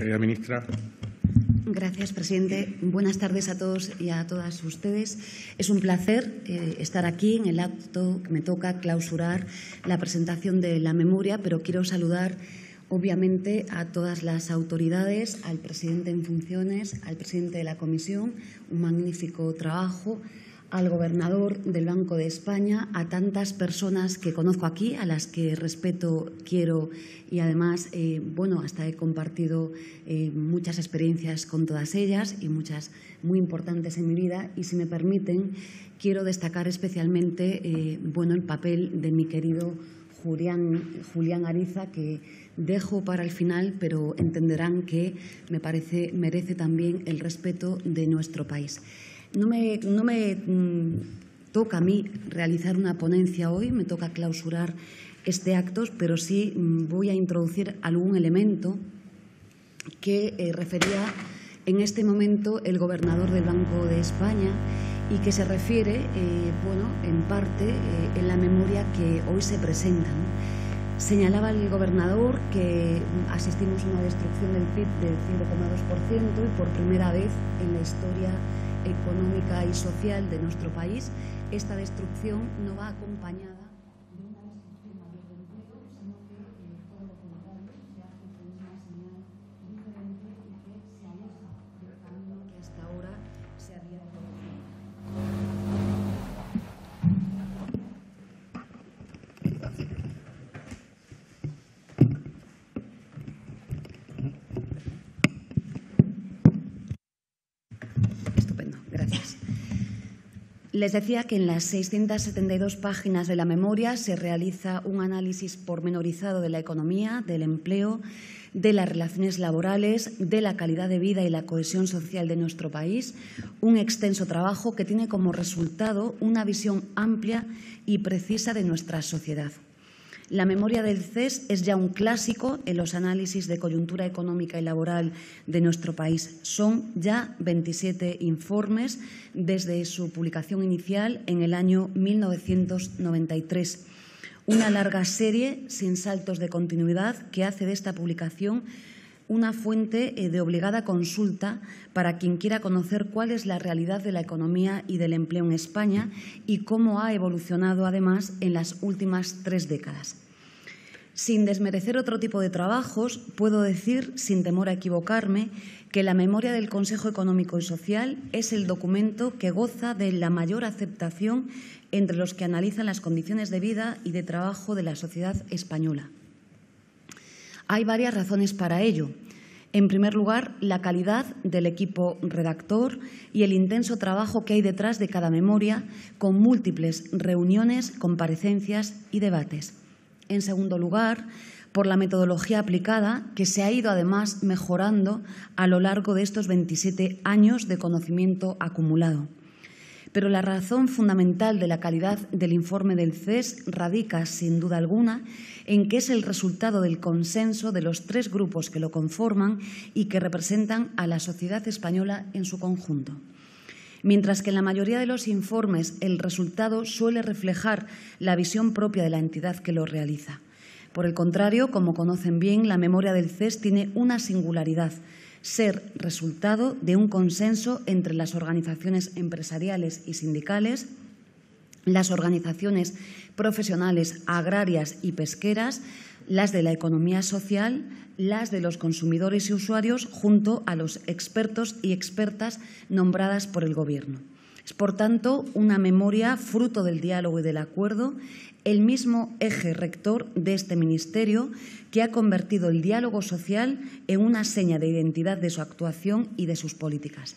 Querida ministra. Gracias, presidente. Buenas tardes a todos y a todas ustedes. Es un placer eh, estar aquí en el acto que me toca clausurar la presentación de la memoria, pero quiero saludar obviamente a todas las autoridades, al presidente en funciones, al presidente de la comisión, un magnífico trabajo, al gobernador del Banco de España, a tantas personas que conozco aquí, a las que respeto, quiero y además, eh, bueno, hasta he compartido eh, muchas experiencias con todas ellas y muchas muy importantes en mi vida. Y si me permiten, quiero destacar especialmente, eh, bueno, el papel de mi querido Julián, Julián Ariza, que dejo para el final, pero entenderán que me parece, merece también el respeto de nuestro país. No me, mm, toca a mí realizar una ponencia hoy, me toca clausurar este acto, pero sí mm, voy a introducir algún elemento que eh, refería en este momento el gobernador del Banco de España y que se refiere, eh, bueno, en parte eh, en la memoria que hoy se presenta. Señalaba el gobernador que asistimos a una destrucción del PIB del 5,2% y por primera vez en la historia económica y social de nuestro país, esta destrucción no va acompañada. Les decía que en las 672 páginas de la memoria se realiza un análisis pormenorizado de la economía, del empleo, de las relaciones laborales, de la calidad de vida y la cohesión social de nuestro país, un extenso trabajo que tiene como resultado una visión amplia y precisa de nuestra sociedad. La memoria del CES es ya un clásico en los análisis de coyuntura económica y laboral de nuestro país. Son ya 27 informes desde su publicación inicial en el año 1993. Una larga serie sin saltos de continuidad que hace de esta publicación una fuente eh, de obligada consulta para quien quiera conocer cuál es la realidad de la economía y del empleo en España y cómo ha evolucionado, además, en las últimas tres décadas. Sin desmerecer otro tipo de trabajos, puedo decir, sin temor a equivocarme, que la memoria del Consejo Económico y Social es el documento que goza de la mayor aceptación entre los que analizan las condiciones de vida y de trabajo de la sociedad española. Hay varias razones para ello. En primer lugar, la calidad del equipo redactor y el intenso trabajo que hay detrás de cada memoria, con múltiples reuniones, comparecencias y debates. En segundo lugar, por la metodología aplicada, que se ha ido además mejorando a lo largo de estos 27 años de conocimiento acumulado. Pero la razón fundamental de la calidad del informe del CES radica, sin duda alguna, en que es el resultado del consenso de los tres grupos que lo conforman y que representan a la sociedad española en su conjunto. Mientras que en la mayoría de los informes el resultado suele reflejar la visión propia de la entidad que lo realiza. Por el contrario, como conocen bien, la memoria del CES tiene una singularidad ser resultado de un consenso entre las organizaciones empresariales y sindicales, las organizaciones profesionales agrarias y pesqueras, las de la economía social, las de los consumidores y usuarios, junto a los expertos y expertas nombradas por el Gobierno por tanto, una memoria fruto del diálogo y del acuerdo, el mismo eje rector de este Ministerio que ha convertido el diálogo social en una seña de identidad de su actuación y de sus políticas.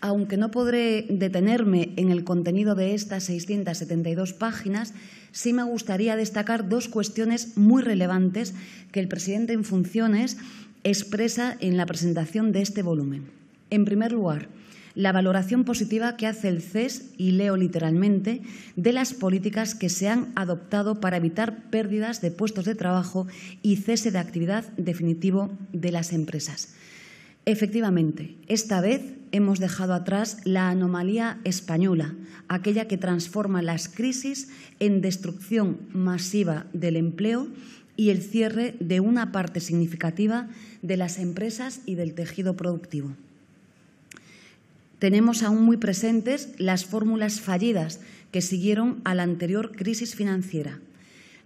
Aunque no podré detenerme en el contenido de estas 672 páginas, sí me gustaría destacar dos cuestiones muy relevantes que el presidente en funciones expresa en la presentación de este volumen. En primer lugar, la valoración positiva que hace el CES, y leo literalmente, de las políticas que se han adoptado para evitar pérdidas de puestos de trabajo y cese de actividad definitivo de las empresas. Efectivamente, esta vez hemos dejado atrás la anomalía española, aquella que transforma las crisis en destrucción masiva del empleo y el cierre de una parte significativa de las empresas y del tejido productivo tenemos aún muy presentes las fórmulas fallidas que siguieron a la anterior crisis financiera.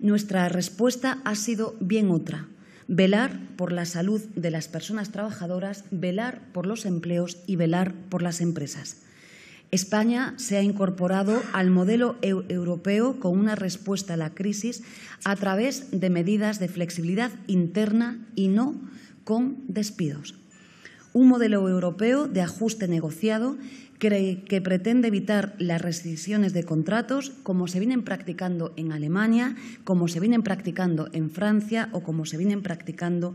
Nuestra respuesta ha sido bien otra, velar por la salud de las personas trabajadoras, velar por los empleos y velar por las empresas. España se ha incorporado al modelo europeo con una respuesta a la crisis a través de medidas de flexibilidad interna y no con despidos un modelo europeo de ajuste negociado que pretende evitar las rescisiones de contratos como se vienen practicando en Alemania, como se vienen practicando en Francia o como se vienen practicando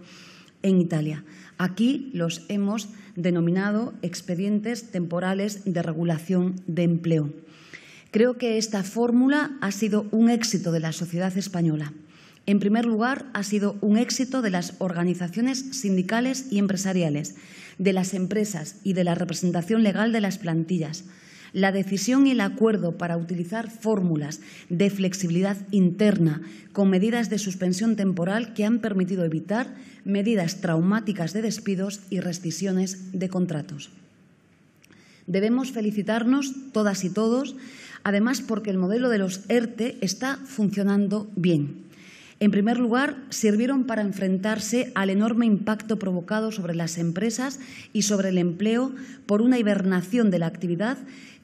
en Italia. Aquí los hemos denominado expedientes temporales de regulación de empleo. Creo que esta fórmula ha sido un éxito de la sociedad española. En primer lugar, ha sido un éxito de las organizaciones sindicales y empresariales, de las empresas y de la representación legal de las plantillas. La decisión y el acuerdo para utilizar fórmulas de flexibilidad interna con medidas de suspensión temporal que han permitido evitar medidas traumáticas de despidos y rescisiones de contratos. Debemos felicitarnos todas y todos, además porque el modelo de los ERTE e está funcionando bien. En primer lugar, sirvieron para enfrentarse al enorme impacto provocado sobre las empresas y sobre el empleo por una hibernación de la actividad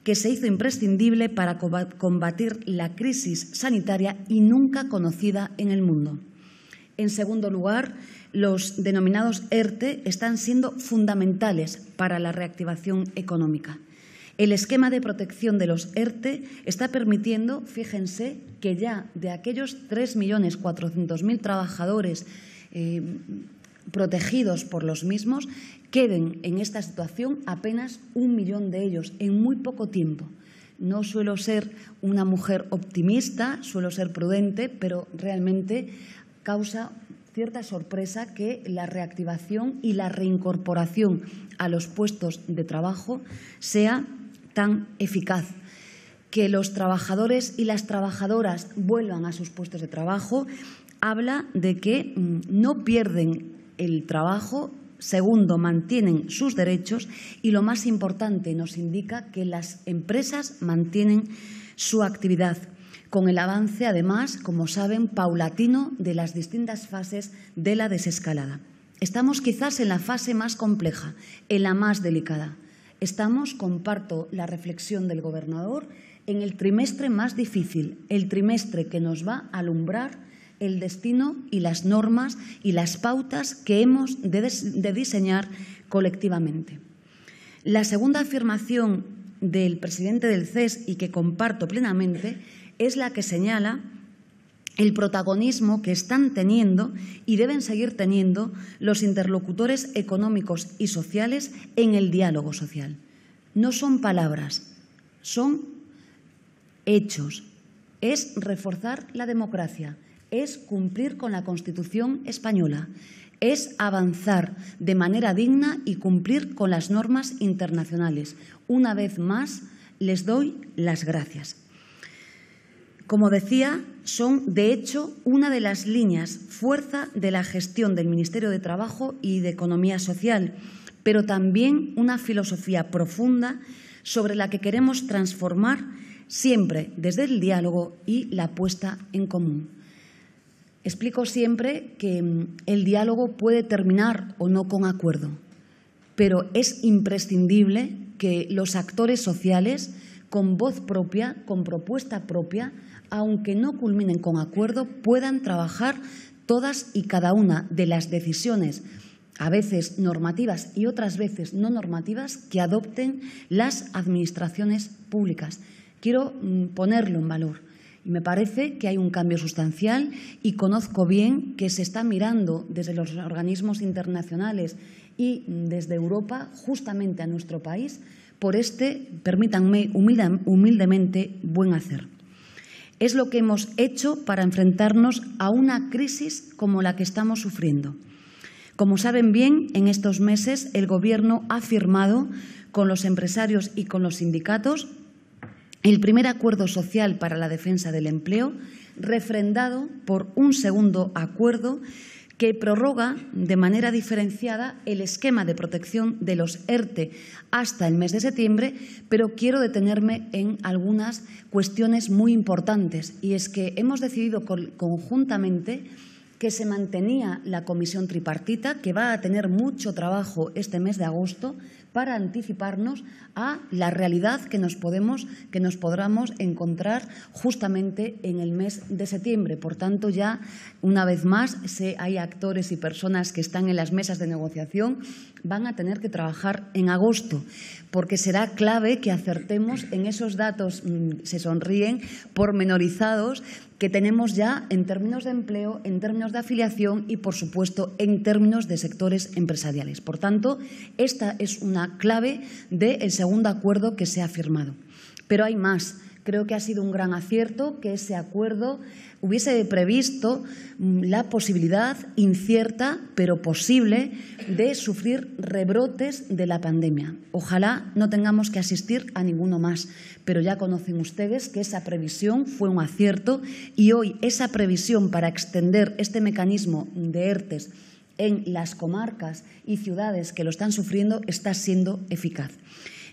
que se hizo imprescindible para combatir la crisis sanitaria y nunca conocida en el mundo. En segundo lugar, los denominados ERTE están siendo fundamentales para la reactivación económica. El esquema de protección de los ERTE está permitiendo, fíjense, que ya de aquellos 3.400.000 trabajadores eh, protegidos por los mismos, queden en esta situación apenas un millón de ellos en muy poco tiempo. No suelo ser una mujer optimista, suelo ser prudente, pero realmente causa cierta sorpresa que la reactivación y la reincorporación a los puestos de trabajo sea tan eficaz que los trabajadores y las trabajadoras vuelvan a sus puestos de trabajo, habla de que mm, no pierden el trabajo, segundo, mantienen sus derechos y lo más importante nos indica que las empresas mantienen su actividad con el avance, además, como saben, paulatino de las distintas fases de la desescalada. Estamos quizás en la fase más compleja, en la más delicada Estamos, comparto la reflexión del gobernador, en el trimestre más difícil, el trimestre que nos va a alumbrar el destino y las normas y las pautas que hemos de, diseñar colectivamente. La segunda afirmación del presidente del CES y que comparto plenamente es la que señala el protagonismo que están teniendo y deben seguir teniendo los interlocutores económicos y sociales en el diálogo social. No son palabras, son hechos. Es reforzar la democracia, es cumplir con la Constitución española, es avanzar de manera digna y cumplir con las normas internacionales. Una vez más, les doy las gracias. Como decía, son, de hecho, una de las líneas fuerza de la gestión del Ministerio de Trabajo y de Economía Social, pero también una filosofía profunda sobre la que queremos transformar siempre desde el diálogo y la puesta en común. Explico siempre que mm, el diálogo puede terminar o no con acuerdo, pero es imprescindible que los actores sociales, con voz propia, con propuesta propia, aunque no culminen con acuerdo, puedan trabajar todas y cada una de las decisiones a veces normativas y otras veces no normativas, que adopten las administraciones públicas. Quiero mm, ponerlo en valor. Y me parece que hay un cambio sustancial y conozco bien que se está mirando desde los organismos internacionales y mm, desde Europa justamente a nuestro país por este, permítanme humildemente, buen hacer. Es lo que hemos hecho para enfrentarnos a una crisis como la que estamos sufriendo. Como saben bien, en estos meses el Gobierno ha firmado con los empresarios y con los sindicatos el primer acuerdo social para la defensa del empleo, refrendado por un segundo acuerdo que prorroga de manera diferenciada el esquema de protección de los ERTE e hasta el mes de septiembre, pero quiero detenerme en algunas cuestiones muy importantes. Y es que hemos decidido conjuntamente que se mantenía la comisión tripartita, que va a tener mucho trabajo este mes de agosto, para anticiparnos a la realidad que nos podemos que nos podamos encontrar justamente en el mes de septiembre. Por tanto, ya una vez más si hay actores y personas que están en las mesas de negociación van a tener que trabajar en agosto, porque será clave que acertemos en esos datos mm, se sonríen pormenorizados que tenemos ya en términos de empleo, en términos de afiliación y, por supuesto, en términos de sectores empresariales. Por tanto, esta es una clave del segundo acuerdo que se ha firmado. Pero hay más. Creo que ha sido un gran acierto que ese acuerdo hubiese previsto mm, la posibilidad incierta, pero posible, de sufrir rebrotes de la pandemia. Ojalá no tengamos que asistir a ninguno más, pero ya conocen ustedes que esa previsión fue un acierto y hoy esa previsión para extender este mecanismo de ERTES en las comarcas y ciudades que lo están sufriendo está siendo eficaz.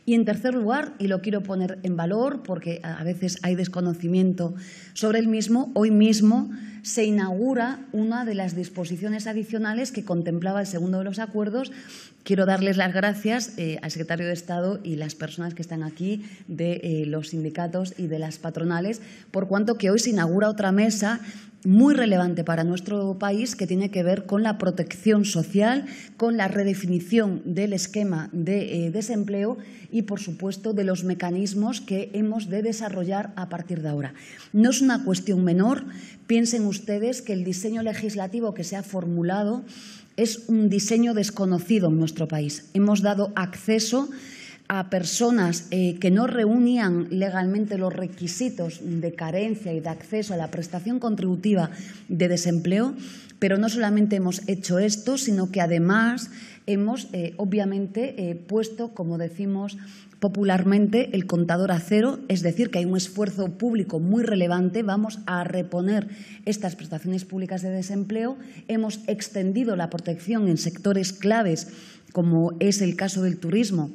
Y en tercer lugar, y lo quiero poner en valor porque a veces hay desconocimiento sobre el mismo, hoy mismo se inaugura una de las disposiciones adicionales que contemplaba el segundo de los acuerdos. Quiero darles las gracias eh, al secretario de Estado y las personas que están aquí de eh, los sindicatos y de las patronales, por cuanto que hoy se inaugura otra mesa muy relevante para nuestro país que tiene que ver con la protección social, con la redefinición del esquema de eh, desempleo y, por supuesto, de los mecanismos que hemos de desarrollar a partir de ahora. No es una cuestión menor. Piensen ustedes que el diseño legislativo que se ha formulado es un diseño desconocido en nuestro país. Hemos dado acceso a personas eh, que no reunían legalmente los requisitos de carencia y de acceso a la prestación contributiva de desempleo, pero no solamente hemos hecho esto, sino que además hemos, eh, obviamente, eh, puesto, como decimos popularmente, el contador a cero, es decir, que hay un esfuerzo público muy relevante, vamos a reponer estas prestaciones públicas de desempleo, hemos extendido la protección en sectores claves, como es el caso del turismo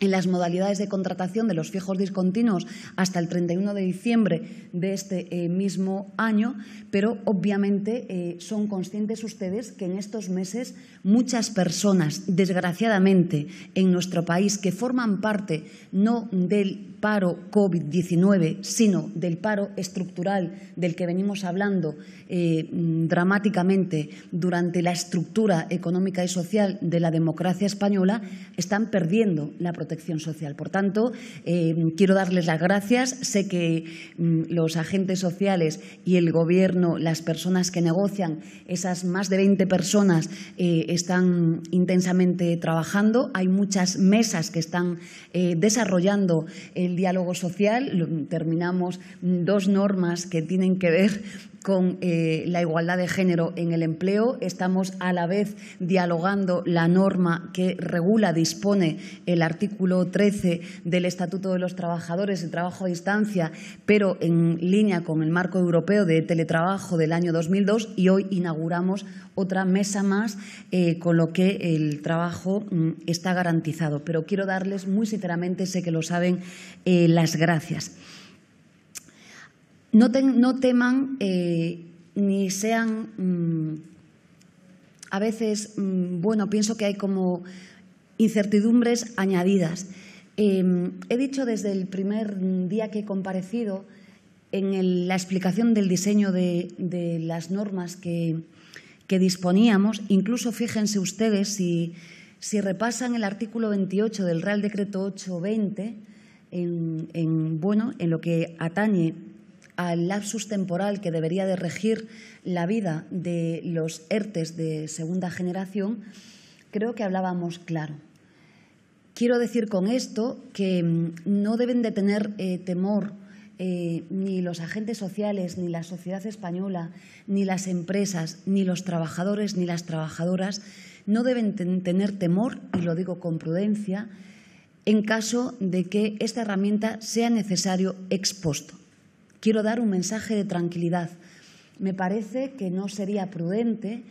en las modalidades de contratación de los fijos discontinuos hasta el 31 de diciembre de este eh, mismo año, pero obviamente eh, son conscientes ustedes que en estos meses muchas personas, desgraciadamente, en nuestro país que forman parte no del paro COVID-19, sino del paro estructural del que venimos hablando eh, dramáticamente durante la estructura económica y social de la democracia española, están perdiendo la protección Social. Por tanto, eh, quiero darles las gracias. Sé que mm, los agentes sociales y el Gobierno, las personas que negocian, esas más de 20 personas, eh, están intensamente trabajando. Hay muchas mesas que están eh, desarrollando el diálogo social. Terminamos dos normas que tienen que ver con la igualdad de género en el empleo. Estamos a la vez dialogando la norma que regula, dispone el artículo 13 del Estatuto de los Trabajadores, el trabajo a distancia, pero en línea con el marco europeo de teletrabajo del año 2002 y hoy inauguramos otra mesa más eh, con lo que el trabajo mm, está garantizado. Pero quiero darles muy sinceramente, sé que lo saben, eh, las gracias. No, teman eh, ni sean... Mm, a veces, mm, bueno, pienso que hay como incertidumbres añadidas. Em, he dicho desde el primer día que he comparecido en la explicación del diseño de, las normas que, disponíamos, incluso fíjense ustedes si, repasan el artículo 28 del Real Decreto 820, en, bueno, en lo que atañe al lapsus temporal que debería de regir la vida de los ERTES de segunda generación, creo que hablábamos claro. Quiero decir con esto que mm, no deben de tener eh, temor eh, ni los agentes sociales, ni la sociedad española, ni las empresas, ni los trabajadores, ni las trabajadoras, no deben tener temor, y lo digo con prudencia, en caso de que esta herramienta sea necesario expuesto. Quiero dar un mensaje de tranquilidad. Me parece que no sería prudente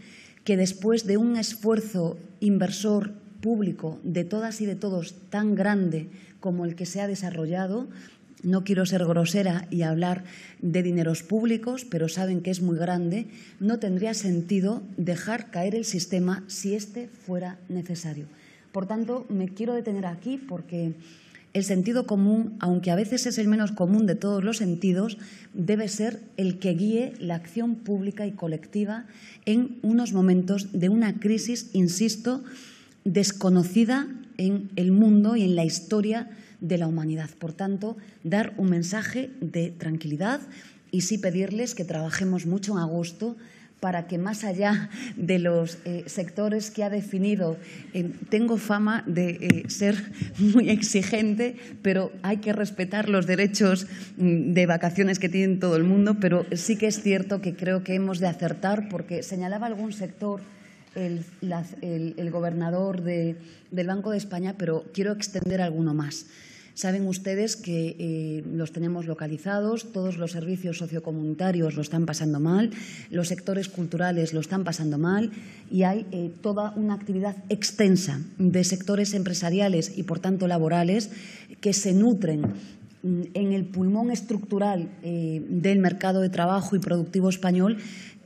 que después de un esfuerzo inversor público de todas y de todos tan grande como el que se ha desarrollado. No quiero ser grosera y hablar de dineros públicos, pero saben que es muy grande. No tendría sentido dejar caer el sistema si este fuera necesario. Por tanto, me quiero detener aquí porque el sentido común, aunque a veces es el menos común de todos los sentidos, debe ser el que guíe la acción pública y colectiva en unos momentos de una crisis, insisto, desconocida en el mundo y en la historia de la humanidad. Por tanto, dar un mensaje de tranquilidad y sí pedirles que trabajemos mucho en agosto para que más allá de los eh, sectores que ha definido, eh, tengo fama de eh, ser muy exigente, pero hay que respetar los derechos mm, de vacaciones que tiene todo el mundo, pero sí que es cierto que creo que hemos de acertar porque señalaba algún sector el, el, gobernador de, del Banco de España, pero quiero extender alguno más. Saben ustedes que eh, los tenemos localizados, todos los servicios sociocomunitarios lo están pasando mal, los sectores culturales lo están pasando mal y hay eh, toda una actividad extensa de sectores empresariales y, por tanto, laborales que se nutren mm, en el pulmón estructural eh, del mercado de trabajo y productivo español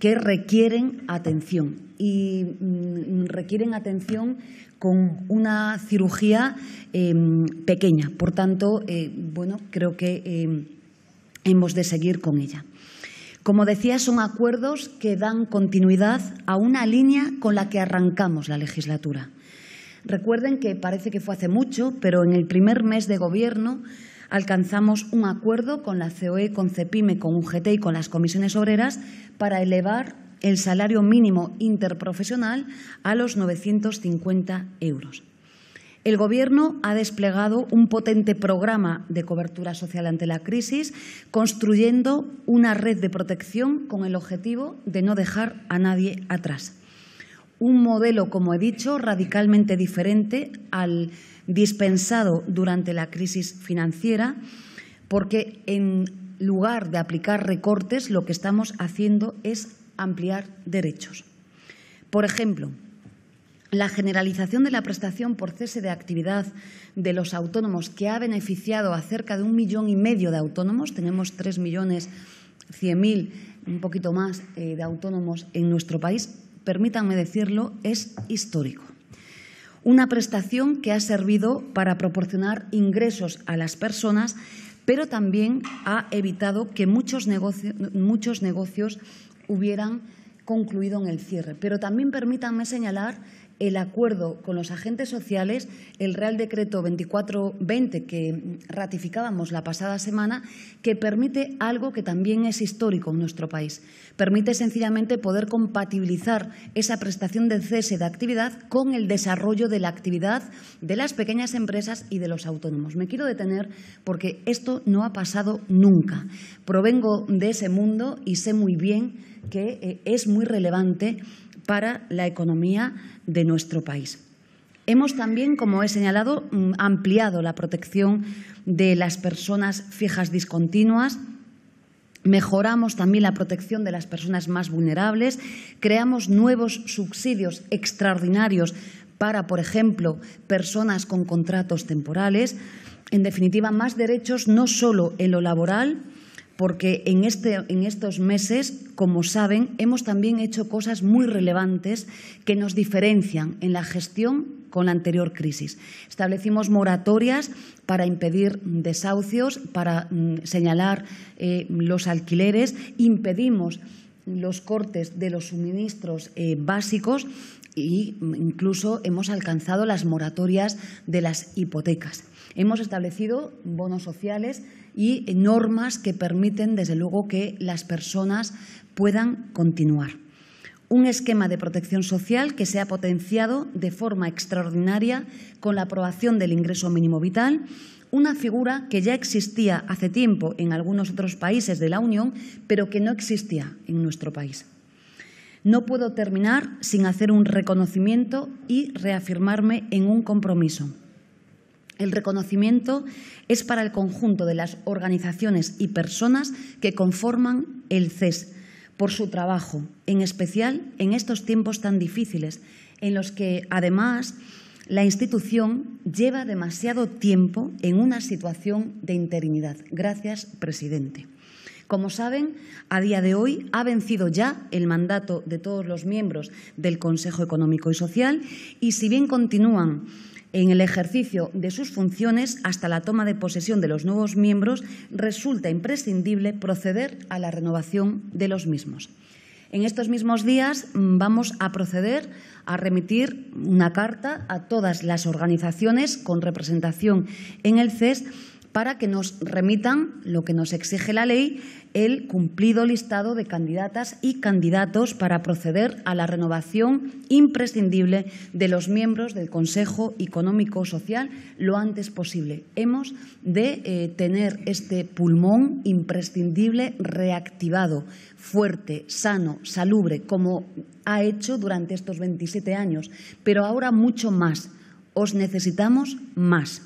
que requieren atención y mm, requieren atención con una cirugía em, pequeña. Por tanto, eh, bueno, creo que em, hemos de seguir con ella. Como decía, son acuerdos que dan continuidad a una línea con la que arrancamos la legislatura. Recuerden que parece que fue hace mucho, pero en el primer mes de gobierno alcanzamos un acuerdo con la COE, con CEPIME, con UGT y con las comisiones obreras para elevar el salario mínimo interprofesional a los 950 euros. El Gobierno ha desplegado un potente programa de cobertura social ante la crisis, construyendo una red de protección con el objetivo de no dejar a nadie atrás un modelo, como he dicho, radicalmente diferente al dispensado durante la crisis financiera, porque en lugar de aplicar recortes, lo que estamos haciendo es ampliar derechos. Por ejemplo, la generalización de la prestación por cese de actividad de los autónomos, que ha beneficiado a cerca de un millón y medio de autónomos, tenemos tres millones cien mil, un poquito más, eh, de autónomos en nuestro país, permítanme decirlo, es histórico. Una prestación que ha servido para proporcionar ingresos a las personas, pero también ha evitado que muchos, negocios hubieran concluido en el cierre. Pero también permítanme señalar el acuerdo con los agentes sociales, el Real Decreto 2420 que ratificábamos la pasada semana, que permite algo que también es histórico en nuestro país. Permite sencillamente poder compatibilizar esa prestación de cese de actividad con el desarrollo de la actividad de las pequeñas empresas y de los autónomos. Me quiero detener porque esto no ha pasado nunca. Provengo de ese mundo y sé muy bien que eh, es muy relevante para la economía de nuestro país. Hemos también, como he señalado, mm, ampliado la protección de las personas fijas discontinuas. Mejoramos también la protección de las personas más vulnerables, creamos nuevos subsidios extraordinarios para, por ejemplo, personas con contratos temporales. En definitiva, más derechos no solo en lo laboral, porque este, en, estos meses, como saben, hemos también hecho cosas muy relevantes que nos diferencian en la gestión con la anterior crisis. Establecimos moratorias para impedir desahucios, para mm, señalar eh, los alquileres, impedimos los cortes de los suministros eh, básicos y incluso hemos alcanzado las moratorias de las hipotecas. Hemos establecido bonos sociales y normas que permiten, desde luego, que las personas puedan continuar. Un esquema de protección social que se ha potenciado de forma extraordinaria con la aprobación del ingreso mínimo vital, una figura que ya existía hace tiempo en algunos otros países de la Unión, pero que no existía en nuestro país. No puedo terminar sin hacer un reconocimiento y reafirmarme en un compromiso. El reconocimiento es para el conjunto de las organizaciones y personas que conforman el CES por su trabajo, en especial en estos tiempos tan difíciles, en los que además la institución lleva demasiado tiempo en una situación de interinidad. Gracias, presidente. Como saben, a día de hoy ha vencido ya el mandato de todos los miembros del Consejo Económico y Social y si bien continúan en el ejercicio de sus funciones hasta la toma de posesión de los nuevos miembros, resulta imprescindible proceder a la renovación de los mismos. En estos mismos días mm, vamos a proceder a remitir una carta a todas las organizaciones con representación en el CES para que nos remitan lo que nos exige la ley, el cumplido listado de candidatas y candidatos para proceder a la renovación imprescindible de los miembros del Consejo Económico Social lo antes posible. Hemos de eh, tener este pulmón imprescindible reactivado, fuerte, sano, salubre, como ha hecho durante estos 27 años, pero ahora mucho más. Os necesitamos más.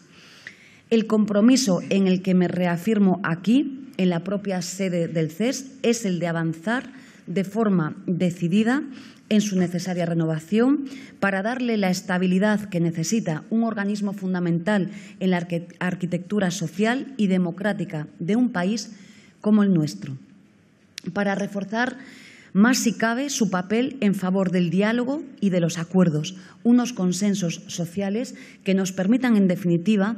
El compromiso en el que me reafirmo aquí, en la propia sede del CES, es el de avanzar de forma decidida en su necesaria renovación para darle la estabilidad que necesita un organismo fundamental en la arquitectura social y democrática de un país como el nuestro, para reforzar más si cabe su papel en favor del diálogo y de los acuerdos, unos consensos sociales que nos permitan, en definitiva,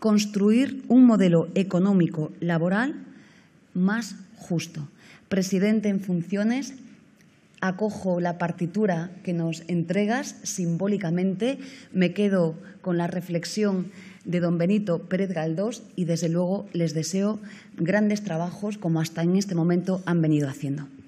construir un modelo económico laboral más justo. Presidente en funciones, acojo la partitura que nos entregas simbólicamente, me quedo con la reflexión de don Benito Pérez Galdós y desde luego les deseo grandes trabajos como hasta en este momento han venido haciendo.